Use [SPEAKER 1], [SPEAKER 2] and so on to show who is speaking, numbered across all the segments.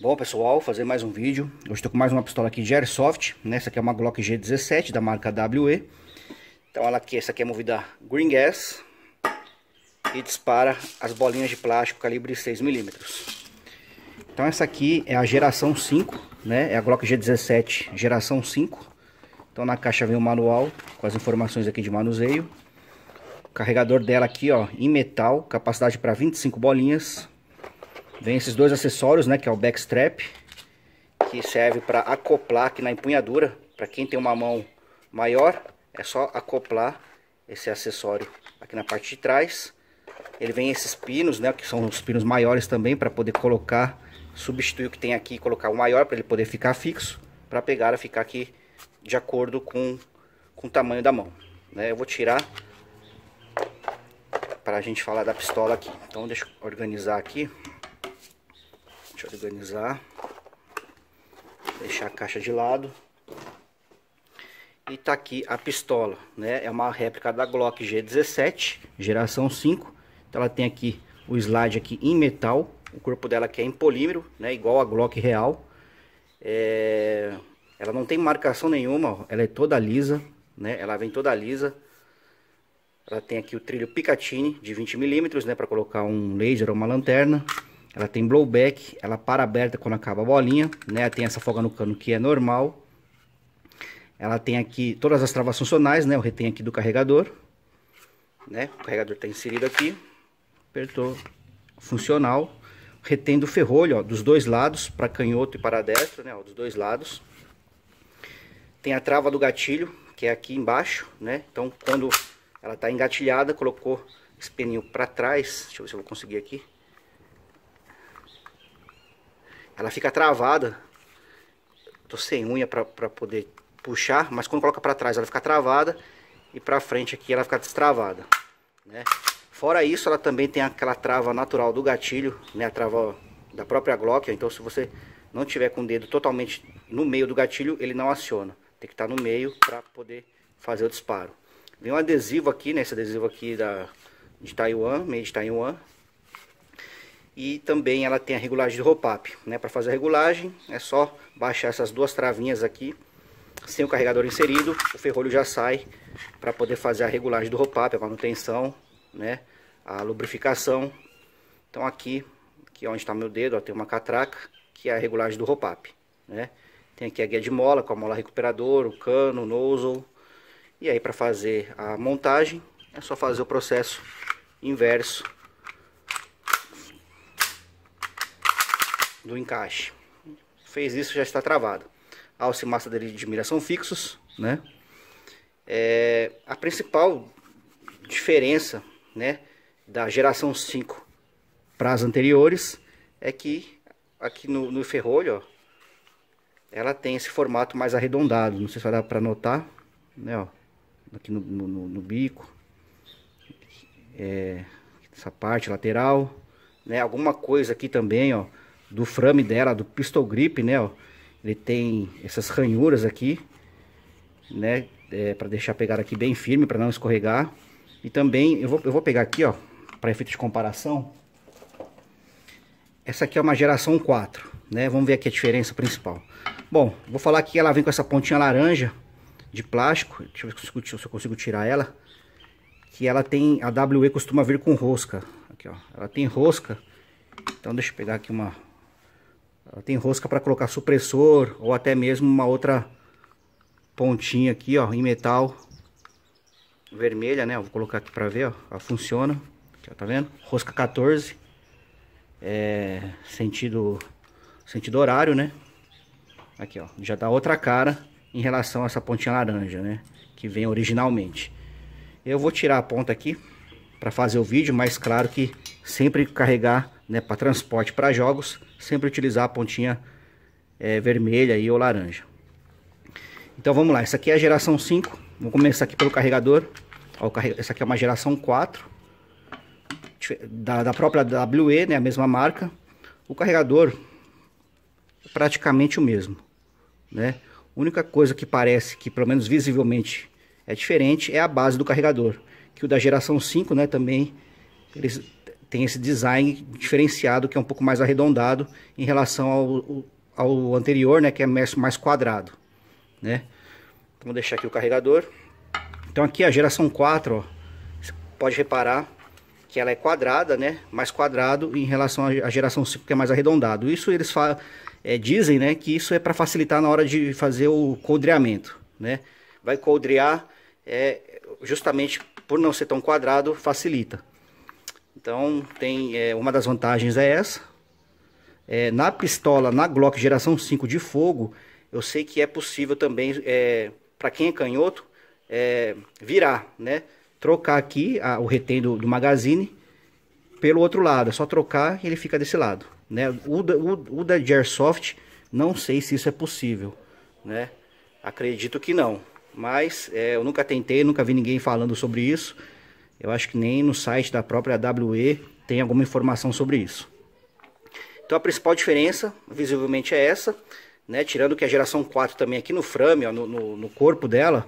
[SPEAKER 1] Bom pessoal, fazer mais um vídeo. Hoje estou com mais uma pistola aqui de Airsoft. Né? Essa aqui é uma Glock G17 da marca WE. Então ela aqui, essa aqui é movida Green Gas e dispara as bolinhas de plástico calibre 6mm. Então essa aqui é a geração 5, né? É a Glock G17 geração 5. Então na caixa vem o manual com as informações aqui de manuseio. O carregador dela aqui, ó, em metal, capacidade para 25 bolinhas. Vem esses dois acessórios, né? Que é o backstrap, que serve para acoplar aqui na empunhadura. Para quem tem uma mão maior, é só acoplar esse acessório aqui na parte de trás. Ele vem esses pinos, né? Que são os pinos maiores também para poder colocar, substituir o que tem aqui e colocar o maior para ele poder ficar fixo, para a pegada ficar aqui de acordo com, com o tamanho da mão. Né? Eu vou tirar para a gente falar da pistola aqui. Então deixa eu organizar aqui organizar. Deixar a caixa de lado. E tá aqui a pistola, né? É uma réplica da Glock G17, geração 5. Então ela tem aqui o slide aqui em metal. O corpo dela aqui é em polímero, né? Igual a Glock real. É... Ela não tem marcação nenhuma, ela é toda lisa, né? Ela vem toda lisa. Ela tem aqui o trilho Picatinny de 20 milímetros, né? Para colocar um laser ou uma lanterna. Ela tem blowback, ela para aberta quando acaba a bolinha, né? Ela tem essa folga no cano que é normal. Ela tem aqui todas as travas funcionais, né? O retém aqui do carregador, né? O carregador está inserido aqui. Apertou, funcional. Retém do ferrolho, ó, dos dois lados, para canhoto e para destro, né? Ó, dos dois lados. Tem a trava do gatilho, que é aqui embaixo, né? Então, quando ela está engatilhada, colocou esse peninho para trás. Deixa eu ver se eu vou conseguir aqui ela fica travada. Tô sem unha para poder puxar, mas quando coloca para trás ela fica travada e para frente aqui ela fica destravada, né? Fora isso, ela também tem aquela trava natural do gatilho, né? A trava da própria Glock, então se você não tiver com o dedo totalmente no meio do gatilho, ele não aciona. Tem que estar tá no meio para poder fazer o disparo. Vem um adesivo aqui, né? Esse adesivo aqui da, de Taiwan, meio de Taiwan, e também ela tem a regulagem do ROPAP. Né? Para fazer a regulagem é só baixar essas duas travinhas aqui, sem o carregador inserido, o ferrolho já sai para poder fazer a regulagem do hop-up, a manutenção, né? a lubrificação. Então aqui, aqui onde está meu dedo, ó, tem uma catraca, que é a regulagem do ROPAP. Né? Tem aqui a guia de mola, com a mola recuperadora, o cano, o nozzle. E aí para fazer a montagem é só fazer o processo inverso do encaixe. Fez isso, já está travado. Alce e massa dele de mira são fixos, né? É, a principal diferença, né, da geração 5 para as anteriores é que aqui no, no ferrolho, ó, ela tem esse formato mais arredondado. Não sei se vai dar para notar, né? Ó, aqui no, no, no bico, é, essa parte lateral, né? Alguma coisa aqui também, ó, do frame dela, do pistol grip, né, ó. Ele tem essas ranhuras aqui, né, é, para deixar pegar aqui bem firme, para não escorregar. E também, eu vou, eu vou pegar aqui, ó, para efeito de comparação. Essa aqui é uma geração 4, né, vamos ver aqui a diferença principal. Bom, vou falar que ela vem com essa pontinha laranja de plástico, deixa eu ver se eu consigo, se eu consigo tirar ela. Que ela tem, a WE costuma vir com rosca, aqui ó, ela tem rosca. Então deixa eu pegar aqui uma, tem rosca para colocar supressor ou até mesmo uma outra pontinha aqui, ó, em metal vermelha, né? vou colocar aqui para ver, ó, ela funciona. Já tá vendo? Rosca 14. É, sentido sentido horário, né? Aqui, ó, já dá tá outra cara em relação a essa pontinha laranja, né? Que vem originalmente. Eu vou tirar a ponta aqui para fazer o vídeo, mas claro que sempre carregar né, para transporte para jogos, sempre utilizar a pontinha é, vermelha e ou laranja. Então vamos lá, essa aqui é a geração 5, vou começar aqui pelo carregador, Ó, carrega... essa aqui é uma geração 4, da, da própria WE, né, a mesma marca, o carregador é praticamente o mesmo, né? A única coisa que parece que, pelo menos visivelmente, é diferente é a base do carregador, que o da geração 5, né, também eles tem esse design diferenciado que é um pouco mais arredondado em relação ao, ao anterior, né, que é mais quadrado, né? Vamos então, vou deixar aqui o carregador. Então aqui a geração 4, ó, você pode reparar que ela é quadrada, né? Mais quadrado em relação à geração 5 que é mais arredondado. Isso eles é, dizem, né, que isso é para facilitar na hora de fazer o coldreamento, né? Vai coldrear é, justamente por não ser tão quadrado, facilita. Então, tem é, uma das vantagens é essa. É, na pistola, na Glock geração 5 de fogo, eu sei que é possível também, é, para quem é canhoto, é, virar, né? Trocar aqui a, o retém do, do, magazine pelo outro lado. É só trocar e ele fica desse lado, né? O da, o, o da Airsoft, não sei se isso é possível, né? Acredito que não. Mas é, eu nunca tentei, nunca vi ninguém falando sobre isso. Eu acho que nem no site da própria AWE tem alguma informação sobre isso. Então a principal diferença, visivelmente, é essa. Né? Tirando que a geração 4 também aqui no frame, ó, no, no, no, corpo dela,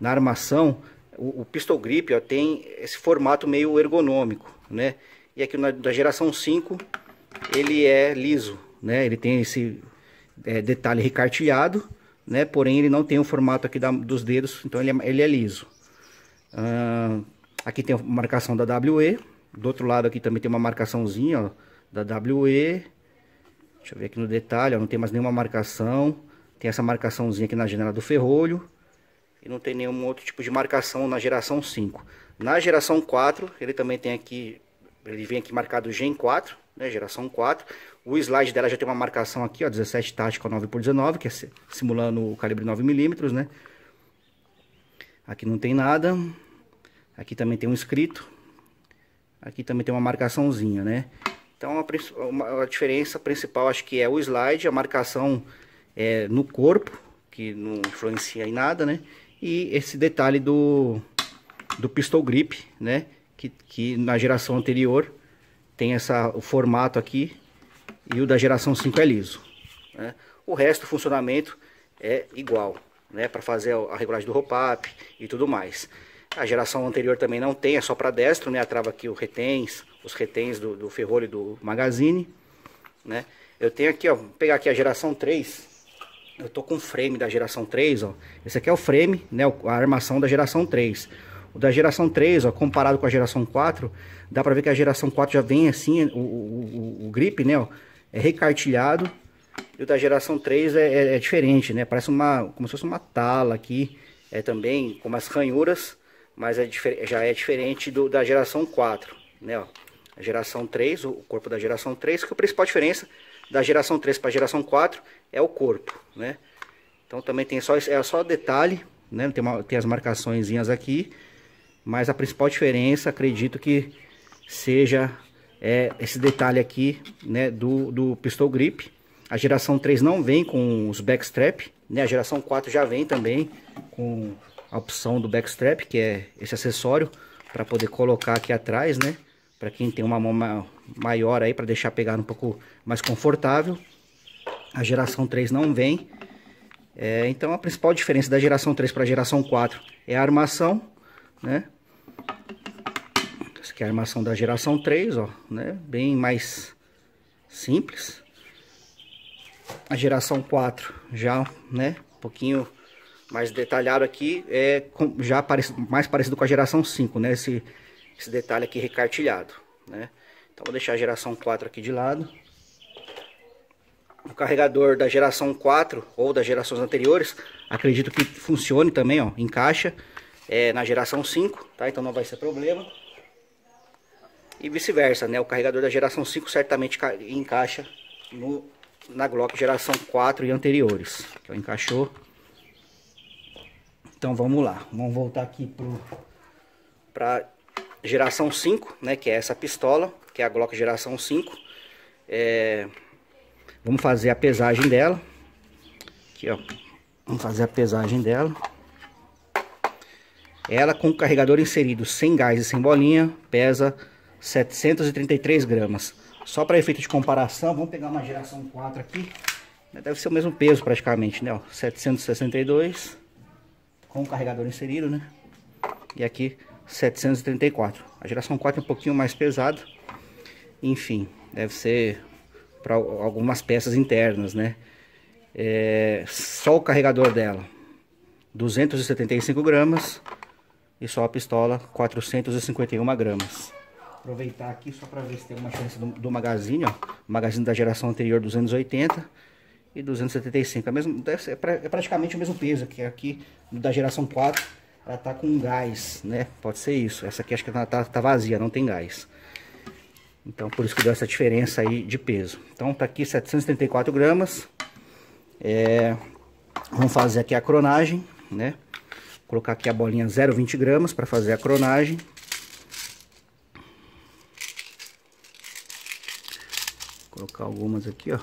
[SPEAKER 1] na armação, o, o pistol grip ó, tem esse formato meio ergonômico, né? E aqui na, da geração 5 ele é liso, né? Ele tem esse é, detalhe recartilhado, né? Porém ele não tem o formato aqui da, dos dedos, então ele é, ele é liso. Aqui tem a marcação da WE. Do outro lado aqui também tem uma marcaçãozinha, ó, da WE. Deixa eu ver aqui no detalhe, ó, não tem mais nenhuma marcação. Tem essa marcaçãozinha aqui na janela do ferrolho. E não tem nenhum outro tipo de marcação na geração 5. Na geração 4, ele também tem aqui, ele vem aqui marcado Gen 4, né, geração 4. O slide dela já tem uma marcação aqui, ó, 17 tática 9 por 19, que é simulando o calibre 9mm, né. Aqui não tem nada. Aqui também tem um escrito. Aqui também tem uma marcaçãozinha, né? Então a, uma, a diferença principal acho que é o slide, a marcação é, no corpo, que não influencia em nada, né? E esse detalhe do, do pistol grip, né? Que, que na geração anterior tem essa, o formato aqui e o da geração 5 é liso. Né? O resto, do funcionamento é igual, né? Para fazer a regulagem do hop-up e tudo mais. A geração anterior também não tem, é só para destro, né? A trava aqui, o retens, os retens do, do Ferrolho do Magazine, né? Eu tenho aqui, ó, vou pegar aqui a geração 3. Eu tô com o frame da geração 3, ó. Esse aqui é o frame, né? A armação da geração 3. O da geração 3, ó, comparado com a geração 4, dá pra ver que a geração 4 já vem assim, o, o, o, o grip, né, ó, é recartilhado. E o da geração 3 é, é, é diferente, né? Parece uma, como se fosse uma tala aqui, é também, com umas ranhuras mas é já é diferente do, da geração 4, né? Ó. A geração 3, o corpo da geração 3, que é a principal diferença da geração 3 para a geração 4 é o corpo, né? Então também tem só é só detalhe, né? Tem, uma, tem as marcaçõezinhas aqui, mas a principal diferença, acredito que seja é, esse detalhe aqui, né, do, do pistol grip. A geração 3 não vem com os backstrap, né? A geração 4 já vem também com a opção do backstrap, que é esse acessório para poder colocar aqui atrás, né? Para quem tem uma mão maior aí, para deixar pegar um pouco mais confortável. A geração 3 não vem. É, então a principal diferença da geração 3 para a geração 4 é a armação, né? Essa então, aqui é a armação da geração 3, ó, né? Bem mais simples. A geração 4 já, né? Um pouquinho mais detalhado aqui, é com, já parecido, mais parecido com a geração 5, né? Esse, esse detalhe aqui recartilhado, né? Então vou deixar a geração 4 aqui de lado. O carregador da geração 4 ou das gerações anteriores, acredito que funcione também, ó, encaixa é, na geração 5, tá? Então não vai ser problema. E vice-versa, né? O carregador da geração 5 certamente encaixa no, na Glock geração 4 e anteriores. Então encaixou. Então vamos lá, vamos voltar aqui para geração 5, né, que é essa pistola, que é a Glock geração 5. É, vamos fazer a pesagem dela. Aqui, ó. Vamos fazer a pesagem dela. Ela com o carregador inserido sem gás e sem bolinha, pesa 733 gramas. Só para efeito de comparação, vamos pegar uma geração 4 aqui. Deve ser o mesmo peso praticamente, né? Ó, 762 com o carregador inserido, né? E aqui 734. A geração 4 é um pouquinho mais pesado. Enfim, deve ser para algumas peças internas, né? É, só o carregador dela 275 gramas e só a pistola 451 gramas. Aproveitar aqui só para ver se tem uma chance do, do magazine, ó. O magazine da geração anterior 280 e 275. É, mesmo, é, é praticamente o mesmo peso que aqui da geração 4. Ela tá com gás, né? Pode ser isso. Essa aqui acho que está tá, tá vazia, não tem gás. Então, por isso que deu essa diferença aí de peso. Então, tá aqui 734 gramas. É, vamos fazer aqui a cronagem, né? Vou colocar aqui a bolinha 0,20 gramas para fazer a cronagem. Vou colocar algumas aqui, ó.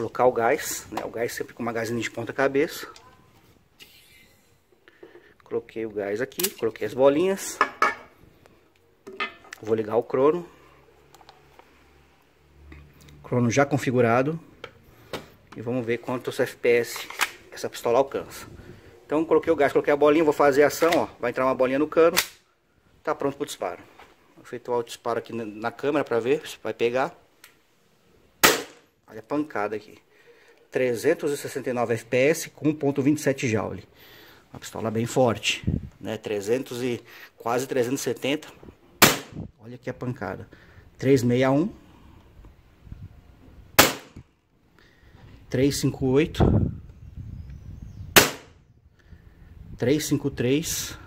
[SPEAKER 1] colocar o gás, né? O gás sempre com uma gasolina de ponta cabeça. Coloquei o gás aqui, coloquei as bolinhas. Vou ligar o crono. Crono já configurado. E vamos ver quantos FPS essa pistola alcança. Então coloquei o gás, coloquei a bolinha, vou fazer a ação, ó. Vai entrar uma bolinha no cano. Tá pronto para o disparo. Vou efetuar o disparo aqui na câmera para ver se vai pegar. Olha a pancada aqui. 369 FPS com 1.27 Joule. Uma pistola bem forte, né? 300 e quase 370. Olha aqui a pancada. 361 358 353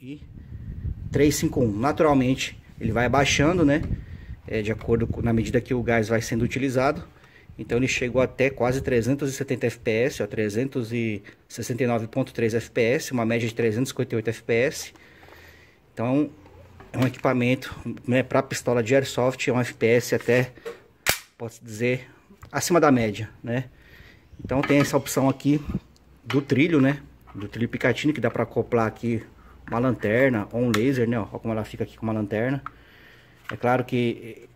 [SPEAKER 1] e 351. Naturalmente, ele vai abaixando, né? é, de acordo com na medida que o gás vai sendo utilizado. Então ele chegou até quase 370 FPS, 369.3 FPS, uma média de 358 FPS. Então é um equipamento né, para pistola de airsoft, é um FPS até, posso dizer, acima da média, né? Então tem essa opção aqui do trilho, né? Do trilho Picatinny, que dá para acoplar aqui uma lanterna ou um laser, né? Olha como ela fica aqui com uma lanterna. É claro que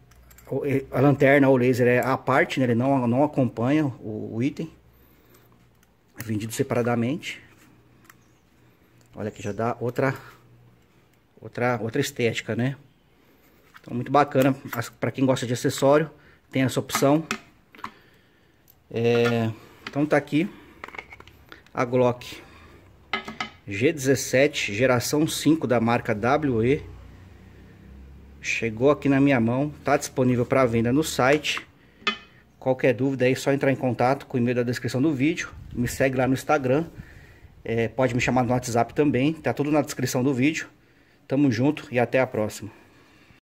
[SPEAKER 1] eh, eh, a lanterna ou laser é a parte, né? ele não, não acompanha o, o item. É vendido separadamente. Olha que já dá outra, outra, outra estética, né? Então, muito bacana. Para quem gosta de acessório, tem essa opção. É, então tá aqui a Glock G17 geração 5 da marca WE Chegou aqui na minha mão, está disponível para venda no site. Qualquer dúvida aí, é só entrar em contato com o e-mail da descrição do vídeo. Me segue lá no Instagram. É, pode me chamar no WhatsApp também. Tá tudo na descrição do vídeo. Tamo junto e até a próxima.